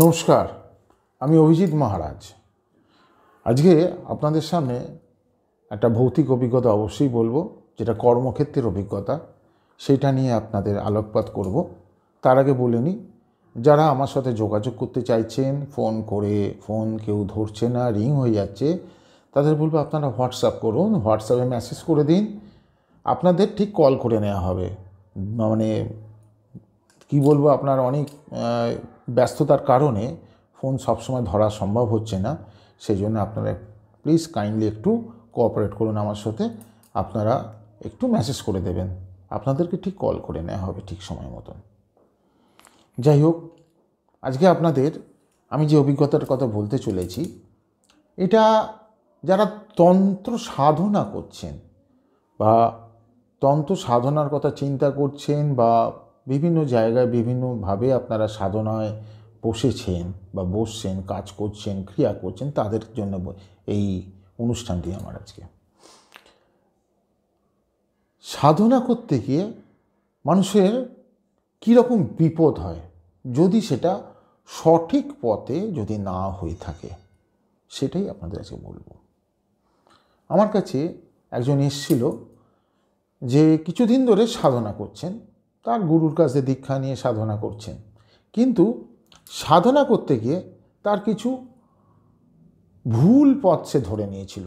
নমস্কার আমি অভিজিৎ মহারাজ আজকে আপনাদের সামনে একটা ভৌতিক অভিজ্ঞতা অবশ্যই বলবো যেটা কর্মক্ষেত্রের অভিজ্ঞতা সেটা নিয়ে আপনাদের আলোকপাত করব তার আগে বলে নিই যারা আমার সাথে যোগাযোগ করতে চাইছেন ফোন করে ফোন কেউ ধরছে না রিং হয়ে যাচ্ছে তাদের বলবো আপনারা হোয়াটসঅ্যাপ করুন হোয়াটসঅ্যাপে মেসেজ করে দিন আপনাদের ঠিক কল করে নেওয়া হবে মানে কি বলবো আপনার অনেক ব্যস্ততার কারণে ফোন সবসময় ধরা সম্ভব হচ্ছে না সেই জন্য আপনারা প্লিজ কাইন্ডলি একটু কোঅপারেট করুন আমার সাথে আপনারা একটু মেসেজ করে দেবেন আপনাদেরকে ঠিক কল করে নেওয়া হবে ঠিক সময় মতন যাই হোক আজকে আপনাদের আমি যে অভিজ্ঞতার কথা বলতে চলেছি এটা যারা তন্ত্র সাধনা করছেন বা তন্ত্র সাধনার কথা চিন্তা করছেন বা বিভিন্ন জায়গায় বিভিন্নভাবে আপনারা সাধনায় বসেছেন বা বসছেন কাজ করছেন ক্রিয়া করছেন তাদের জন্য এই অনুষ্ঠানটি আমার আজকে সাধনা করতে গিয়ে মানুষের কীরকম বিপদ হয় যদি সেটা সঠিক পথে যদি না হয়ে থাকে সেটাই আপনাদের কাছে বলবো আমার কাছে একজন এসছিল যে কিছুদিন ধরে সাধনা করছেন তার গুরুর কাছে দীক্ষা নিয়ে সাধনা করছেন কিন্তু সাধনা করতে গিয়ে তার কিছু ভুল পথ সে ধরে নিয়েছিল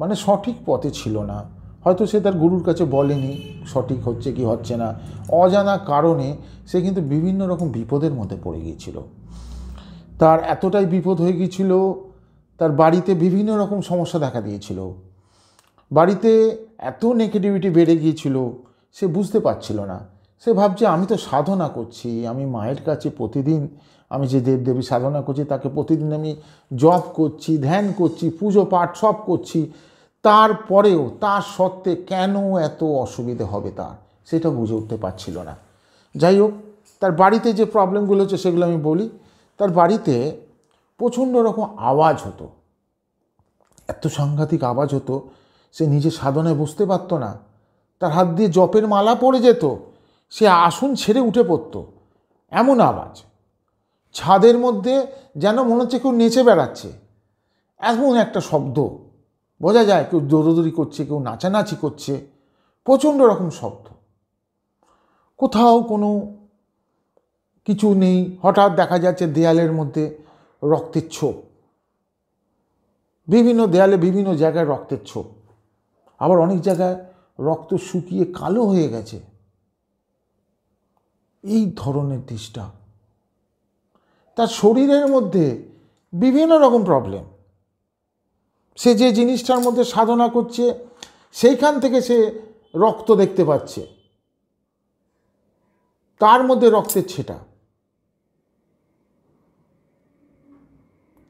মানে সঠিক পথে ছিল না হয়তো সে তার গুরুর কাছে বলেনি সঠিক হচ্ছে কি হচ্ছে না অজানা কারণে সে কিন্তু বিভিন্ন রকম বিপদের মধ্যে পড়ে গিয়েছিল তার এতটাই বিপদ হয়ে গিয়েছিল তার বাড়িতে বিভিন্ন রকম সমস্যা দেখা দিয়েছিল বাড়িতে এত নেগেটিভিটি বেড়ে গিয়েছিল সে বুঝতে পারছিল না সে ভাবছে আমি তো সাধনা করছি আমি মায়ের কাছে প্রতিদিন আমি যে দেবদেবী সাধনা করছি তাকে প্রতিদিন আমি জপ করছি ধ্যান করছি পুজো পাঠ সব করছি তারপরেও তার সত্ত্বে কেন এত অসুবিধে হবে তার সেটা বুঝে উঠতে পারছিল না যাই হোক তার বাড়িতে যে প্রবলেমগুলো হচ্ছে সেগুলো আমি বলি তার বাড়িতে প্রচণ্ড রকম আওয়াজ হতো এত সাংঘাতিক আওয়াজ হতো সে নিজে সাধনায় বুঝতে পারতো না তার হাত দিয়ে জপের মালা পড়ে যেত সে আসন ছেড়ে উঠে পড়ত এমন আওয়াজ ছাদের মধ্যে যেন মনে হচ্ছে কেউ নেচে বেড়াচ্ছে এমন একটা শব্দ বোঝা যায় কেউ দৌড়দৌড়ি করছে কেউ নাচানাচি করছে প্রচণ্ড রকম শব্দ কোথাও কোনো কিছু নেই হঠাৎ দেখা যাচ্ছে দেয়ালের মধ্যে রক্তের ছোপ বিভিন্ন দেয়ালে বিভিন্ন জায়গায় রক্তের ছোপ আবার অনেক জায়গায় রক্ত শুকিয়ে কালো হয়ে গেছে এই ধরনের তেষ্টা তার শরীরের মধ্যে বিভিন্ন রকম প্রবলেম সে যে জিনিসটার মধ্যে সাধনা করছে সেইখান থেকে সে রক্ত দেখতে পাচ্ছে তার মধ্যে রক্তের ছেটা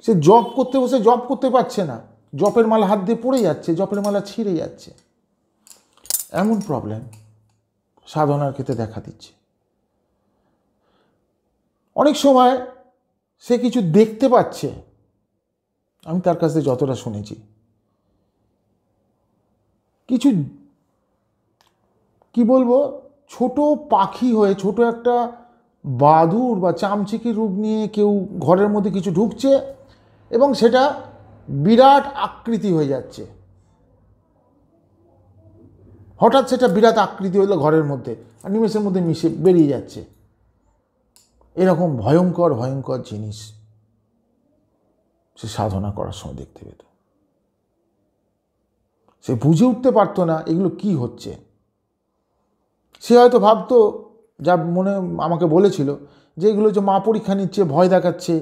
সে জপ করতে বসে জপ করতে পারছে না জপের মালা হাত দিয়ে পড়ে যাচ্ছে জপের মালা ছিঁড়ে যাচ্ছে এমন প্রবলেম সাধনার ক্ষেত্রে দেখা দিচ্ছে অনেক সময় সে কিছু দেখতে পাচ্ছে আমি তার কাছ থেকে যতটা শুনেছি কিছু কি বলবো ছোট পাখি হয়ে ছোট একটা বাদুর বা চামচিকি রূপ নিয়ে কেউ ঘরের মধ্যে কিছু ঢুকছে এবং সেটা বিরাট আকৃতি হয়ে যাচ্ছে হঠাৎ সেটা বিরাট আকৃতি হলো ঘরের মধ্যে আর নিমেষের মধ্যে মিশে বেরিয়ে যাচ্ছে এরকম ভয়ঙ্কর ভয়ঙ্কর জিনিস সে সাধনা করার সময় দেখতে পেত সে বুঝে উঠতে পারতো না এগুলো কি হচ্ছে সে হয়তো ভাবতো যা মনে আমাকে বলেছিল যে এগুলো যে মা পরীক্ষা নিচ্ছে ভয় দেখাচ্ছে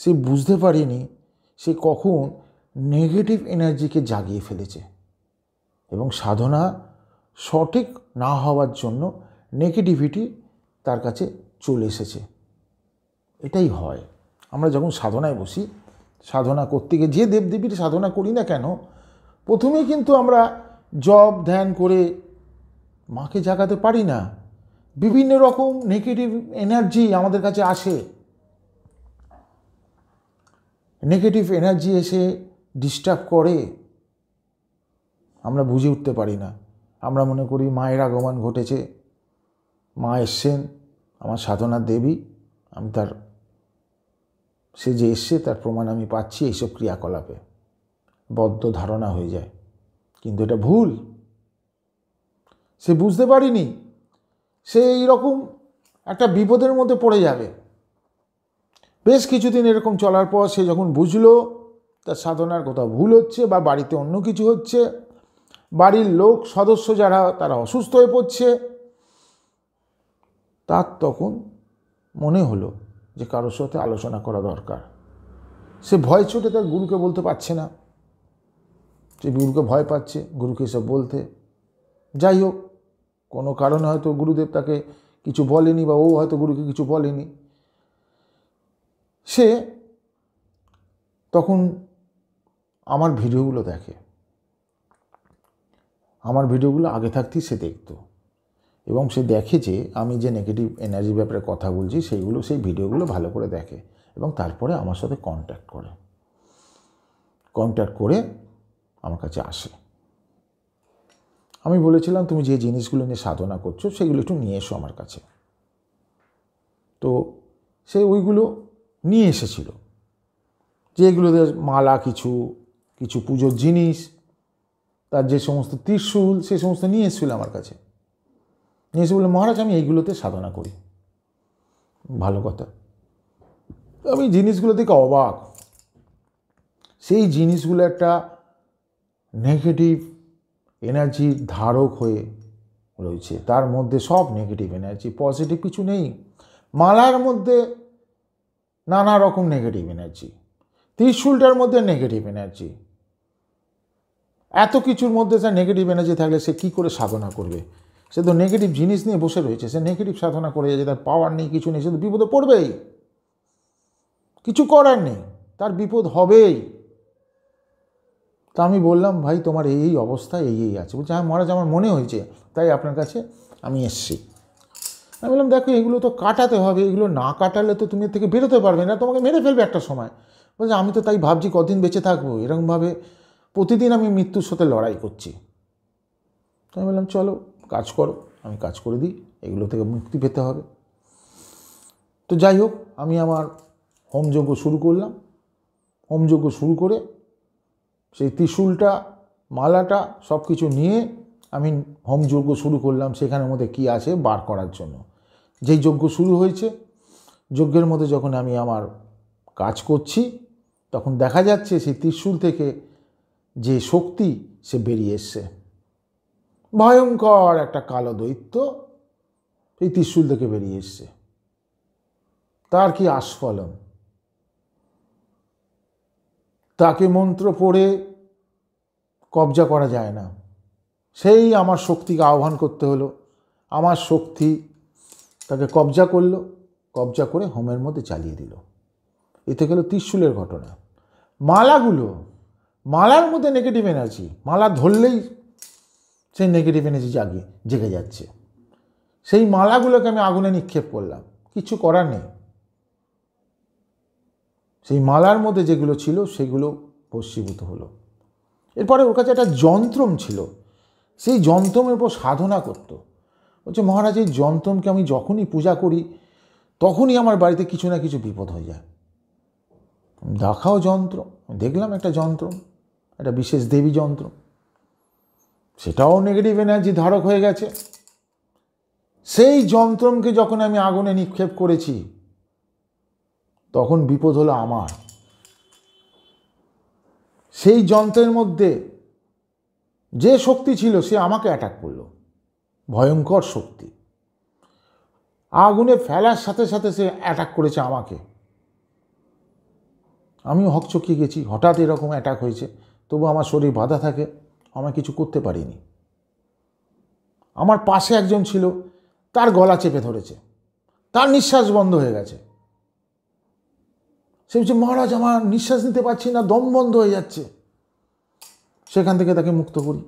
সে বুঝতে পারেনি সে কখন নেগেটিভ এনার্জিকে জাগিয়ে ফেলেছে এবং সাধনা সঠিক না হওয়ার জন্য নেগেটিভিটি তার কাছে চলে এসেছে এটাই হয় আমরা যখন সাধনায় বসি সাধনা করতে গিয়ে যে দেবদেবীর সাধনা করি না কেন প্রথমেই কিন্তু আমরা জব ধ্যান করে মাকে জাগাতে পারি না বিভিন্ন রকম নেগেটিভ এনার্জি আমাদের কাছে আসে নেগেটিভ এনার্জি এসে ডিস্টার্ব করে আমরা বুঝে উঠতে পারি না আমরা মনে করি মায়ের আগমন ঘটেছে মা এসছেন আমার সাধনা দেবী আমি তার সে যে এসছে তার প্রমাণ আমি পাচ্ছি এইসব ক্রিয়াকলাপে বদ্ধ ধারণা হয়ে যায় কিন্তু এটা ভুল সে বুঝতে পারিনি সে এইরকম একটা বিপদের মধ্যে পড়ে যাবে বেশ কিছুদিন এরকম চলার পর সে যখন বুঝলো তার সাধনার কোথাও ভুল হচ্ছে বা বাড়িতে অন্য কিছু হচ্ছে বাড়ির লোক সদস্য যারা তারা অসুস্থ হয়ে পড়ছে তার তখন মনে হলো যে কারোর সাথে আলোচনা করা দরকার সে ভয় ছুটে তার গুরুকে বলতে পারছে না সে গুরুকে ভয় পাচ্ছে গুরুকে এসব বলতে যাই হোক কোনো কারণে হয়তো গুরুদেব তাকে কিছু বলেনি বা ও হয়তো গুরুকে কিছু বলেনি সে তখন আমার ভিডিওগুলো দেখে আমার ভিডিওগুলো আগে থাকতেই সে দেখতো এবং সে দেখে যে আমি যে নেগেটিভ এনার্জি ব্যাপারে কথা বলছি সেইগুলো সেই ভিডিওগুলো ভালো করে দেখে এবং তারপরে আমার সাথে কন্ট্যাক্ট করে কন্ট্যাক্ট করে আমার কাছে আসে আমি বলেছিলাম তুমি যে জিনিসগুলো নিয়ে সাধনা করছো সেগুলো একটু নিয়ে এসো আমার কাছে তো সে ওইগুলো নিয়ে এসেছিল যেগুলোতে মালা কিছু কিছু পুজোর জিনিস তার যে সমস্ত ত্রিশূল সে সমস্ত নিয়ে এসেছিল আমার কাছে এসে বললো মহারাজ আমি এইগুলোতে সাধনা করি ভালো কথা আমি জিনিসগুলো থেকে অবাক সেই জিনিসগুলো একটা নেগেটিভ এনার্জির ধারক হয়ে রয়েছে তার মধ্যে সব নেগেটিভ এনার্জি পজিটিভ কিছু নেই মালার মধ্যে নানা রকম নেগেটিভ এনার্জি ত্রিশুলটার মধ্যে নেগেটিভ এনার্জি এত কিছুর মধ্যে যা নেগেটিভ এনার্জি থাকলে সে কী করে সাধনা করবে সে তো নেগেটিভ জিনিস নিয়ে বসে রয়েছে সে নেগেটিভ সাধনা করে যাচ্ছে তার পাওয়ার নেই কিছু নেই সে তো বিপদে পড়বেই কিছু করার নেই তার বিপদ হবেই তা আমি বললাম ভাই তোমার এই এই অবস্থা এই এই আছে বলছে হ্যাঁ মহারাজ আমার মনে হয়েছে তাই আপনার কাছে আমি এসছি আমি বললাম দেখো এগুলো তো কাটাতে হবে এগুলো না কাটালে তো তুমি এর থেকে বেরোতে পারবে না তোমাকে মেরে ফেলবে একটা সময় বলছে আমি তো তাই ভাবছি কদিন বেঁচে থাকবো এরকমভাবে প্রতিদিন আমি মৃত্যুর সাথে লড়াই করছি তো আমি বললাম চলো কাজ করো আমি কাজ করে দিই এগুলো থেকে মুক্তি পেতে হবে তো যাই হোক আমি আমার হোমযজ্ঞ শুরু করলাম হোমযজ্ঞ শুরু করে সেই ত্রিশুলটা মালাটা সব কিছু নিয়ে আমি হোমযজ্ঞ শুরু করলাম সেখানের মধ্যে কি আছে বার করার জন্য যেই যজ্ঞ শুরু হয়েছে যজ্ঞের মধ্যে যখন আমি আমার কাজ করছি তখন দেখা যাচ্ছে সেই ত্রিশুল থেকে যে শক্তি সে বেরিয়ে এসছে ভয়ঙ্কর একটা কালো দৈত্য এই ত্রিশুল থেকে বেরিয়ে এসছে তার কি আস্ফলন তাকে মন্ত্র পড়ে কবজা করা যায় না সেই আমার শক্তিকে আহ্বান করতে হলো আমার শক্তি তাকে কবজা করল কবজা করে হোমের মধ্যে চালিয়ে দিল এতে গেল ত্রিশুলের ঘটনা মালাগুলো মালার মধ্যে নেগেটিভ এনার্জি মালা ধরলেই সেই নেগেটিভ এনার্জি জাগে জেগে যাচ্ছে সেই মালাগুলোকে আমি আগুনে নিক্ষেপ করলাম কিছু করার নেই সেই মালার মধ্যে যেগুলো ছিল সেগুলো ভস্মীভূত হলো এরপরে ওর কাছে একটা যন্ত্রম ছিল সেই যন্ত্রমের উপর সাধনা করত বলছে মহারাজ এই যন্ত্রমকে আমি যখনই পূজা করি তখনই আমার বাড়িতে কিছু না কিছু বিপদ হয়ে যায় দেখাও যন্ত্র দেখলাম একটা যন্ত্র একটা বিশেষ দেবী যন্ত্র সেটাও নেগেটিভ এনার্জি ধারক হয়ে গেছে সেই যন্ত্রমকে যখন আমি আগুনে নিক্ষেপ করেছি তখন বিপদ হলো আমার সেই যন্ত্রের মধ্যে যে শক্তি ছিল সে আমাকে অ্যাটাক করলো ভয়ঙ্কর শক্তি আগুনে ফেলার সাথে সাথে সে অ্যাটাক করেছে আমাকে আমি হকচকিয়ে গেছি হঠাৎ এরকম অ্যাটাক হয়েছে তবু আমার শরীর বাধা থাকে আমার কিছু করতে পারিনি আমার পাশে একজন ছিল তার গলা চেপে ধরেছে তার নিঃশ্বাস বন্ধ হয়ে গেছে সে বলছে মহারাজ আমার নিঃশ্বাস নিতে পারছি না দম বন্ধ হয়ে যাচ্ছে সেখান থেকে তাকে মুক্ত করি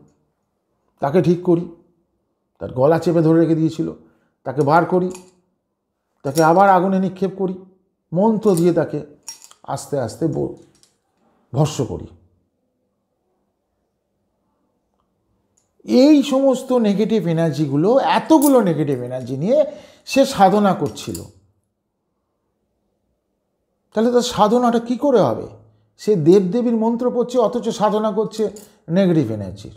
তাকে ঠিক করি তার গলা চেপে ধরে রেখে দিয়েছিল তাকে বার করি তাকে আবার আগুনে নিক্ষেপ করি মন্ত্র দিয়ে তাকে আস্তে আস্তে ভস্য করি এই সমস্ত নেগেটিভ এনার্জিগুলো এতগুলো নেগেটিভ এনার্জি নিয়ে সে সাধনা করছিল তাহলে তার সাধনাটা কি করে হবে সে দেবদেবীর মন্ত্র পড়ছে অথচ সাধনা করছে নেগেটিভ এনার্জির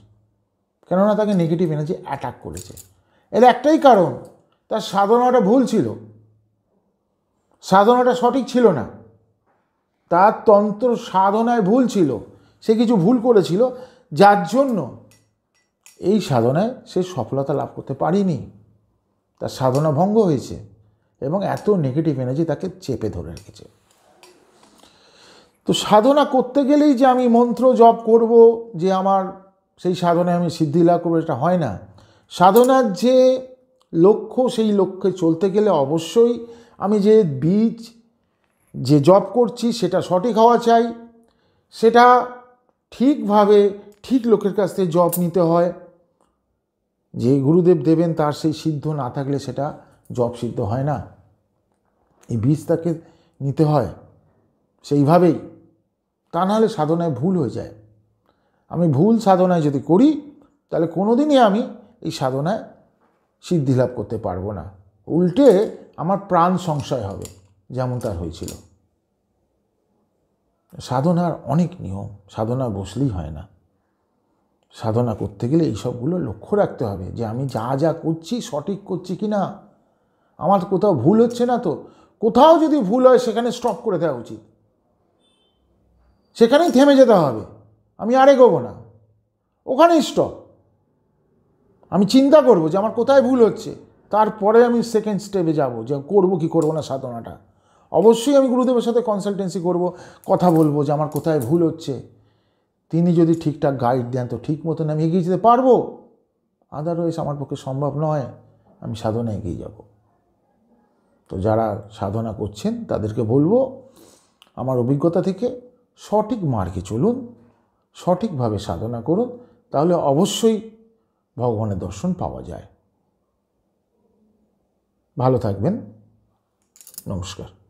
কেননা তাকে নেগেটিভ এনার্জি অ্যাটাক করেছে এর একটাই কারণ তার সাধনাটা ভুল ছিল সাধনাটা সঠিক ছিল না তার তন্ত্র সাধনায় ভুল ছিল সে কিছু ভুল করেছিল যার জন্য এই সাধনায় সে সফলতা লাভ করতে পারিনি তার সাধনা ভঙ্গ হয়েছে এবং এত নেগেটিভ এনার্জি তাকে চেপে ধরে রেখেছে তো সাধনা করতে গেলেই যে আমি মন্ত্র জপ করব যে আমার সেই সাধনায় আমি সিদ্ধি লাভ করবো এটা হয় না সাধনার যে লক্ষ্য সেই লক্ষ্যে চলতে গেলে অবশ্যই আমি যে বীজ যে জব করছি সেটা সঠিক হওয়া চাই সেটা ঠিকভাবে ঠিক লোকের কাছ থেকে জব নিতে হয় যে গুরুদেব দেবেন তার সেই সিদ্ধ না থাকলে সেটা জব সিদ্ধ হয় না এই বীজ তাকে নিতে হয় সেইভাবেই তা নাহলে সাধনায় ভুল হয়ে যায় আমি ভুল সাধনায় যদি করি তাহলে কোনো দিনই আমি এই সাধনায় সিদ্ধি লাভ করতে পারবো না উল্টে আমার প্রাণ সংশয় হবে যেমন তার হয়েছিল সাধনার অনেক নিয়ম সাধনা বসলেই হয় না সাধনা করতে গেলে এইসবগুলো লক্ষ্য রাখতে হবে যে আমি যা যা করছি সঠিক করছি কি না আমার কোথাও ভুল হচ্ছে না তো কোথাও যদি ভুল হয় সেখানে স্টপ করে দেওয়া উচিত সেখানেই থেমে যেতে হবে আমি আর এগোবো না ওখানেই স্টপ আমি চিন্তা করব যে আমার কোথায় ভুল হচ্ছে তারপরে আমি সেকেন্ড স্টেপে যাব যে করব কি করব না সাধনাটা অবশ্যই আমি গুরুদেবের সাথে কনসালটেন্সি করব কথা বলবো যে আমার কোথায় ভুল হচ্ছে তিনি যদি ঠিকঠাক গাইড দেন তো ঠিক মতন আমি এগিয়ে যেতে পারবো আদারওয়াইজ আমার পক্ষে সম্ভব নয় আমি সাধনা এগিয়ে যাব তো যারা সাধনা করছেন তাদেরকে বলবো আমার অভিজ্ঞতা থেকে সঠিক মার্গে চলুন সঠিকভাবে সাধনা করুন তাহলে অবশ্যই ভগবানের দর্শন পাওয়া যায় ভালো থাকবেন নমস্কার